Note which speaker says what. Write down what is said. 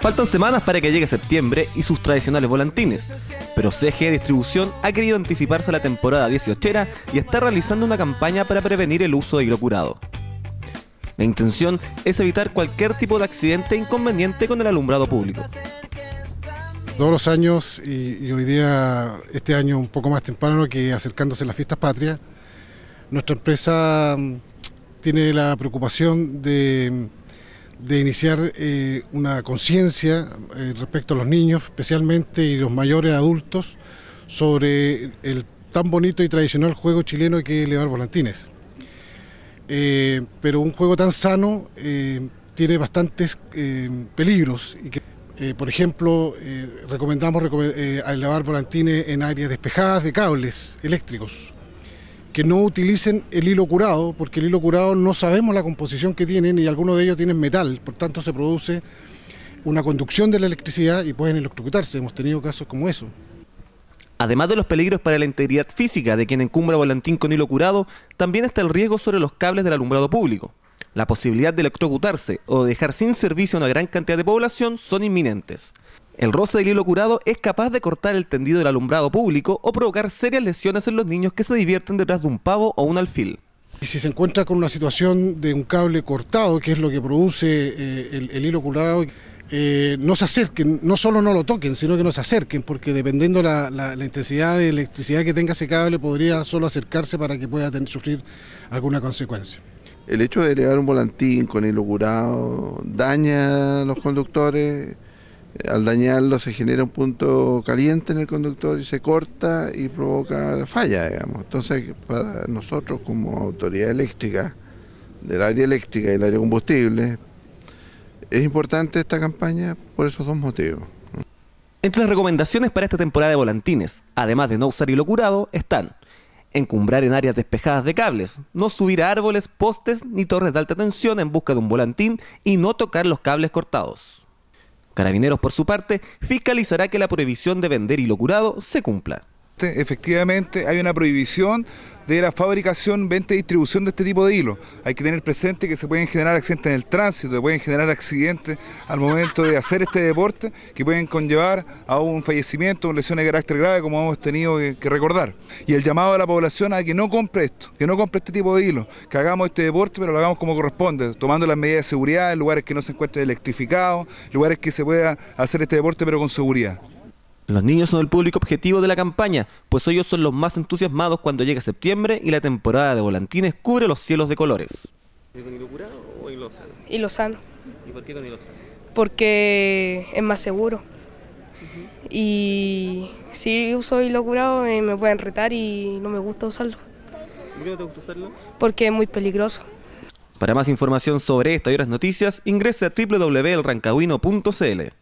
Speaker 1: Faltan semanas para que llegue septiembre y sus tradicionales volantines, pero CG Distribución ha querido anticiparse a la temporada 18 y está realizando una campaña para prevenir el uso de hilo La intención es evitar cualquier tipo de accidente inconveniente con el alumbrado público.
Speaker 2: Todos los años y, hoy día, este año un poco más temprano que acercándose a las fiestas patrias, nuestra empresa mm, tiene la preocupación de de iniciar eh, una conciencia eh, respecto a los niños, especialmente y los mayores adultos, sobre el tan bonito y tradicional juego chileno que es elevar volantines. Eh, pero un juego tan sano tiene bastantes peligros. Y que, por ejemplo, recomendamos recome elevar volantines en áreas despejadas de cables eléctricos que no utilicen el hilo curado, porque el hilo curado no sabemos la composición que tienen y algunos de ellos tienen metal, por tanto se produce una conducción de la electricidad y pueden electrocutarse. Hemos tenido casos como eso.
Speaker 1: Además de los peligros para la integridad física de quien encumbra volantín con hilo curado, también está el riesgo sobre los cables del alumbrado público. La posibilidad de electrocutarse o dejar sin servicio a una gran cantidad de población son inminentes. El roce del hilo curado es capaz de cortar el tendido del alumbrado público o provocar serias lesiones en los niños que se divierten detrás de un pavo o un alfil.
Speaker 2: Y si se encuentra con una situación de un cable cortado, que es lo que produce eh, el, hilo curado, eh, no se acerquen, no solo no lo toquen, sino que no se acerquen, porque dependiendo la, la, intensidad de electricidad que tenga ese cable, podría solo acercarse para que pueda sufrir alguna consecuencia.
Speaker 3: El hecho de elevar un volantín con hilo curado daña a los conductores al dañarlo se genera un punto caliente en el conductor y se corta y provoca falla, digamos. Entonces, para nosotros como autoridad eléctrica, del área eléctrica y el área combustible, es importante esta campaña por esos dos motivos.
Speaker 1: Entre las recomendaciones para esta temporada de volantines, además de no usar hilo curado, están encumbrar en áreas despejadas de cables, no subir a árboles, postes ni torres de alta tensión en busca de un volantín y no tocar los cables cortados. Carabineros, por su parte, fiscalizará que la prohibición de vender y lo curado se
Speaker 4: cumpla. Este, efectivamente hay una prohibición de la fabricación, venta y distribución de este tipo de hilo. Hay que tener presente que se pueden generar accidentes en el tránsito, se pueden generar accidentes al momento de hacer este deporte, que pueden conllevar a un fallecimiento, una lesión de carácter grave, como hemos tenido que recordar. Y el llamado a la población a que no compre esto, que no compre este tipo de hilo, que hagamos este deporte, pero lo hagamos como corresponde, tomando las medidas de seguridad en lugares que no se encuentren electrificados, lugares que se pueda hacer este deporte, pero con seguridad. Los niños son el público objetivo de la
Speaker 1: campaña, pues ellos son los más entusiasmados cuando llega septiembre y la temporada de volantines cubre los cielos de colores. ¿Y con sano o Ilozano? sano. ¿Y por qué con sano?
Speaker 2: Porque es más seguro. Y si uso hilo locurado eh, me pueden retar y no me gusta usarlo.
Speaker 4: ¿Por qué no te gusta usarlo? Porque es muy peligroso.
Speaker 1: Para más información sobre esta y otras noticias, ingrese a www.elrancahuino.cl